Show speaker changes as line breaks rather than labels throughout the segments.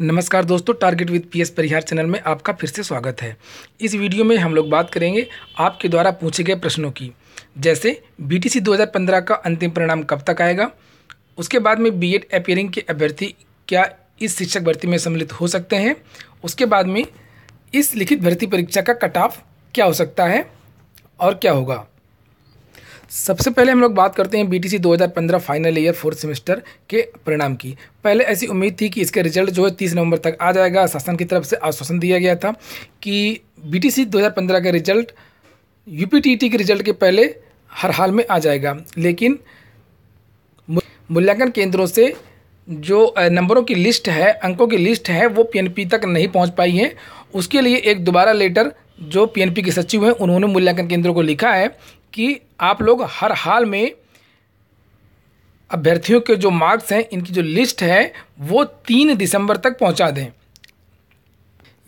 नमस्कार दोस्तों target with PS Parihar channel में आपका फिर से स्वागत है इस वीडियो में हम लोग बात करेंगे आपके द्वारा पूछे गए प्रश्नों की जैसे बीटीसी 2015 का अंतिम परिणाम कब तक आएगा उसके बाद में बीएड अपियरिंग के अभ्यर्थी क्या इस शिक्षक भर्ती में सम्मिलित हो सकते हैं उसके बाद में इस लिखित भर्ती परीक्षा का कट ऑफ क्या हो सकता है और क्या होगा सबसे पहले हम लोग बात करते हैं B 2015 final year fourth semester के परिणाम की पहले ऐसी उम्मीद थी कि इसका रिजल्ट जो है तीस नवंबर तक आ जाएगा शासन की तरफ से आश्वासन दिया गया था कि बी 2015 का रिजल्ट यू के रिजल्ट के पहले हर हाल में आ जाएगा लेकिन मूल्यांकन केंद्रों से जो नंबरों की लिस्ट है अंकों की लिस्ट है वो पीएनपी तक नहीं पहुंच पाई है उसके लिए एक दोबारा लेटर जो पीएनपी के सचिव हैं उन्होंने मूल्यांकन केंद्रों को लिखा है कि आप लोग हर हाल में अभ्यर्थियों के जो मार्क्स हैं इनकी जो लिस्ट है वो तीन दिसंबर तक पहुंचा दें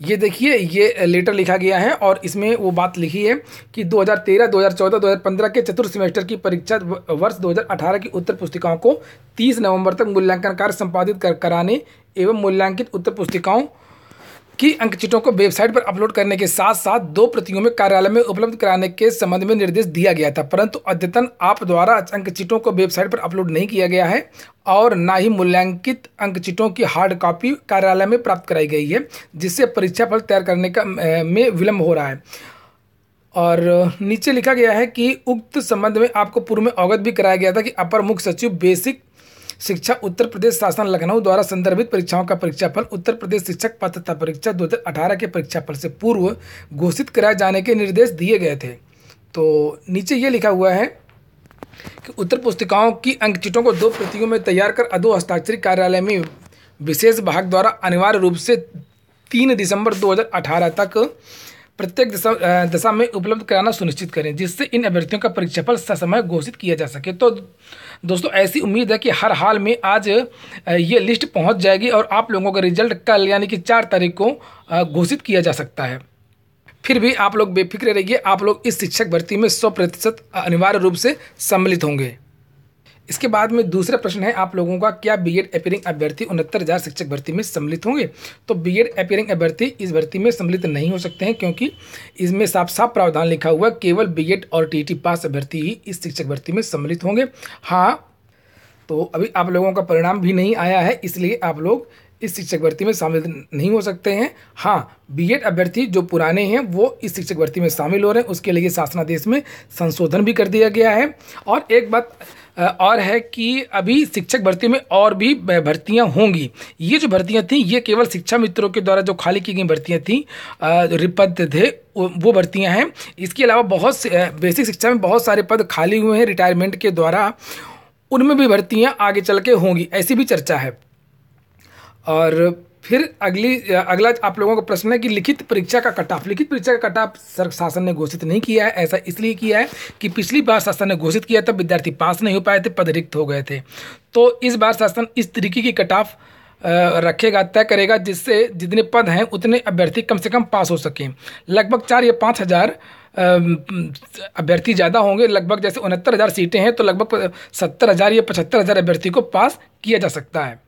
ये देखिए ये लेटर लिखा गया है और इसमें वो बात लिखी है कि 2013, 2014, 2015 के चतुर्थ सेमेस्टर की परीक्षा वर्ष 2018 की उत्तर पुस्तिकाओं को 30 नवंबर तक मूल्यांकन कार्य संपादित कर कराने एवं मूल्यांकित उत्तर पुस्तिकाओं की अंक चिटों को वेबसाइट पर अपलोड करने के साथ साथ दो प्रतियों में कार्यालय में उपलब्ध कराने के संबंध में निर्देश दिया गया था परंतु अद्यतन आप द्वारा अंक चिटों को वेबसाइट पर अपलोड नहीं किया गया है और न ही मूल्यांकित अंक चिटों की हार्ड कॉपी कार्यालय में प्राप्त कराई गई है जिससे परीक्षा फल तैयार करने का में विलंब हो रहा है और नीचे लिखा गया है कि उक्त संबंध में आपको पूर्व में अवगत भी कराया गया था कि अपर मुख्य सचिव बेसिक शिक्षा उत्तर प्रदेश शासन लखनऊ द्वारा संदर्भित परीक्षाओं का परीक्षाफल उत्तर प्रदेश शिक्षक पात्रता परीक्षा दो के परीक्षाफल से पूर्व घोषित कराए जाने के निर्देश दिए गए थे तो नीचे ये लिखा हुआ है कि उत्तर पुस्तिकाओं की अंकचिटों को दो प्रतियों में तैयार कर अधो हस्ताक्षरित कार्यालय में विशेष भाग द्वारा अनिवार्य रूप से तीन दिसंबर 2018 तक प्रत्येक दशा दशा में उपलब्ध कराना सुनिश्चित करें जिससे इन अभ्यर्थियों का परीक्षाफल ससमय घोषित किया जा सके तो दोस्तों ऐसी उम्मीद है कि हर हाल में आज ये लिस्ट पहुंच जाएगी और आप लोगों का रिजल्ट कल यानी कि चार तारीख को घोषित किया जा सकता है फिर भी आप लोग बेफिक्र रहिए आप लोग इस शिक्षक भर्ती में सौ प्रतिशत अनिवार्य रूप से सम्मिलित होंगे इसके बाद में दूसरा प्रश्न है आप लोगों का क्या बी एड अपेयरिंग अभ्यर्थी उनहत्तर हज़ार शिक्षक भर्ती में सम्मिलित होंगे तो बी एड अपेयरिंग अभ्यर्थी इस भर्ती में सम्मिलित नहीं हो सकते हैं क्योंकि इसमें साफ साफ प्रावधान लिखा हुआ केवल बी एड और टी पास अभ्यर्थी ही इस शिक्षक भर्ती में सम्मिलित होंगे हाँ तो अभी आप लोगों का परिणाम भी नहीं आया है इसलिए आप लोग इस शिक्षक भर्ती में शामिल नहीं हो सकते हैं हाँ एड अभ्यर्थी जो पुराने हैं वो इस शिक्षक भर्ती में शामिल हो रहे हैं उसके लिए शासनादेश में संशोधन भी कर दिया गया है और एक बात और है कि अभी शिक्षक भर्ती में और भी भर्तियाँ होंगी ये जो भर्तियाँ थीं ये केवल शिक्षा मित्रों के द्वारा जो खाली की गई भर्तियाँ थीं रिपद थे वो भर्तियाँ हैं इसके अलावा बहुत से बेसिक शिक्षा में बहुत सारे पद खाली हुए हैं रिटायरमेंट के द्वारा उनमें भी भर्तियाँ आगे चल के होंगी ऐसी भी चर्चा है और फिर अगली अगला आप लोगों का प्रश्न है कि लिखित परीक्षा का कटाफ लिखित परीक्षा का कटाफ सर शासन ने घोषित नहीं किया है ऐसा इसलिए किया है कि पिछली बार शासन ने घोषित किया तब विद्यार्थी पास नहीं हो पाए थे पद रिक्त हो गए थे तो इस बार शासन इस तरीके की कटाफ रखेगा तय करेगा जिससे जितने पद हैं उतने अभ्यर्थी कम से कम पास हो सकें लगभग चार या पाँच हज़ार अभ्यर्थी ज़्यादा होंगे लगभग जैसे उनहत्तर हज़ार सीटें हैं तो लगभग सत्तर हज़ार या पचहत्तर हज़ार अभ्यर्थी को पास किया जा सकता है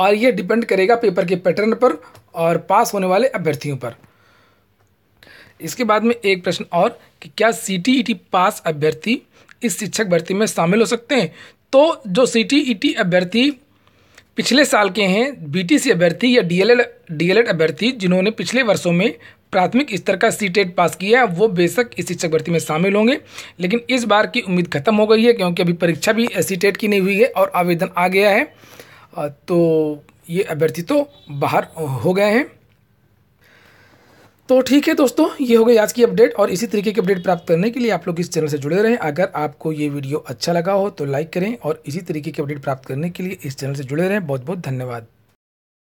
और ये डिपेंड करेगा पेपर के पैटर्न पर और पास होने वाले अभ्यर्थियों पर इसके बाद में एक प्रश्न और कि क्या C T E T pass अभ्यर्थी इस शिक्षक भर्ती में शामिल हो सकते हैं तो जो सी टी ई टी अभ्यर्थी पिछले साल के हैं बी सी अभ्यर्थी या डी एल एल एड अभ्यर्थी जिन्होंने पिछले वर्षों में प्राथमिक स्तर का सी टेट पास किया है वो बेशक इस शिक्षक भर्ती में शामिल होंगे लेकिन इस बार की उम्मीद खत्म हो गई है क्योंकि अभी परीक्षा भी सी टेट e की नहीं हुई है और आवेदन आ गया है तो ये अभ्यर्थी तो बाहर हो गए हैं तो ठीक है दोस्तों ये हो गई आज की अपडेट और इसी तरीके की अपडेट प्राप्त करने के लिए आप लोग इस चैनल से जुड़े रहें अगर आपको ये वीडियो अच्छा लगा हो तो लाइक करें और इसी तरीके की अपडेट प्राप्त करने के लिए इस चैनल से जुड़े रहें बहुत बहुत धन्यवाद